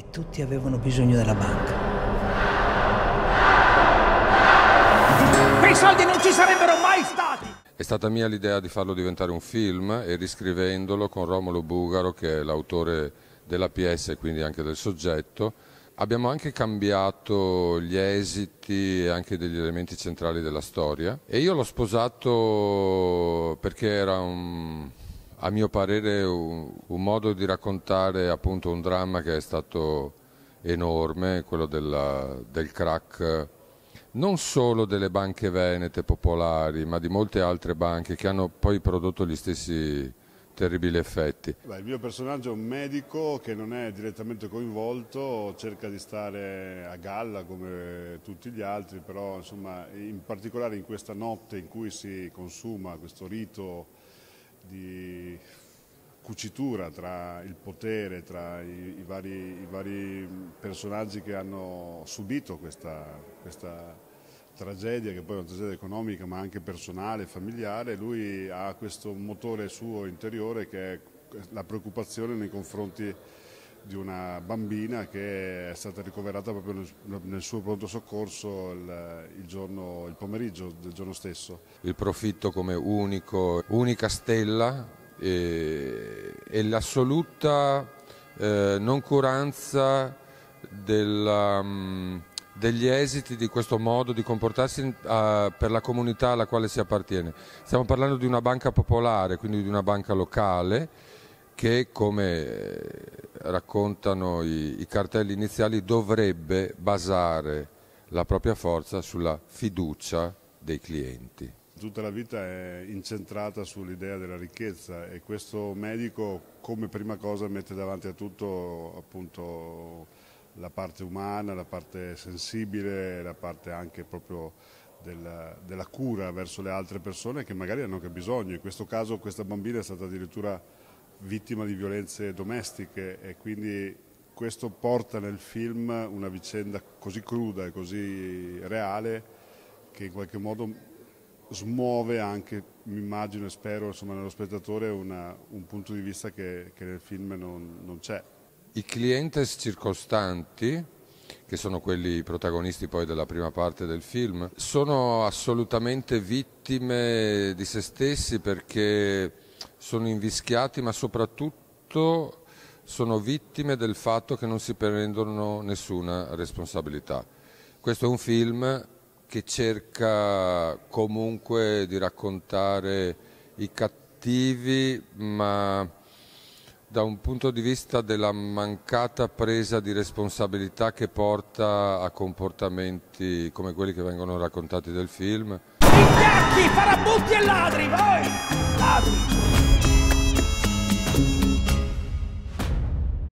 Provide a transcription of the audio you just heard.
E tutti avevano bisogno della banca. Quei soldi non ci sarebbero mai stati! È stata mia l'idea di farlo diventare un film e riscrivendolo con Romolo Bugaro, che è l'autore della PS e quindi anche del soggetto, Abbiamo anche cambiato gli esiti e anche degli elementi centrali della storia e io l'ho sposato perché era un, a mio parere un, un modo di raccontare appunto un dramma che è stato enorme, quello della, del crack non solo delle banche venete popolari, ma di molte altre banche che hanno poi prodotto gli stessi terribili effetti. Beh, il mio personaggio è un medico che non è direttamente coinvolto, cerca di stare a galla come tutti gli altri, però insomma, in particolare in questa notte in cui si consuma questo rito di cucitura tra il potere, tra i, i, vari, i vari, personaggi che hanno subito questa, questa, tragedia, che poi è una tragedia economica ma anche personale, familiare, lui ha questo motore suo interiore che è la preoccupazione nei confronti di una bambina che è stata ricoverata proprio nel, suo pronto soccorso il, il, giorno, il pomeriggio del giorno stesso. Il profitto come unico, unica stella e, e l'assoluta eh, noncuranza della, mm, degli esiti di questo modo di comportarsi uh, per la comunità alla quale si appartiene. Stiamo parlando di una banca popolare, quindi di una banca locale che come raccontano i, i cartelli iniziali, dovrebbe basare la propria forza sulla fiducia dei clienti. Tutta la vita è incentrata sull'idea della ricchezza e questo medico come prima cosa mette davanti a tutto appunto, la parte umana, la parte sensibile, la parte anche proprio della, della cura verso le altre persone che magari hanno anche bisogno. In questo caso questa bambina è stata addirittura vittima di violenze domestiche e quindi questo porta nel film una vicenda così cruda e così reale che in qualche modo smuove anche, mi immagino e spero, insomma, nello spettatore una, un punto di vista che, che nel film non, non c'è. I clientes circostanti, che sono quelli protagonisti poi della prima parte del film, sono assolutamente vittime di se stessi perché sono invischiati ma soprattutto sono vittime del fatto che non si prendono nessuna responsabilità. Questo è un film che cerca comunque di raccontare i cattivi ma da un punto di vista della mancata presa di responsabilità che porta a comportamenti come quelli che vengono raccontati del film. Picchiacchi, farabutti e ladri, va!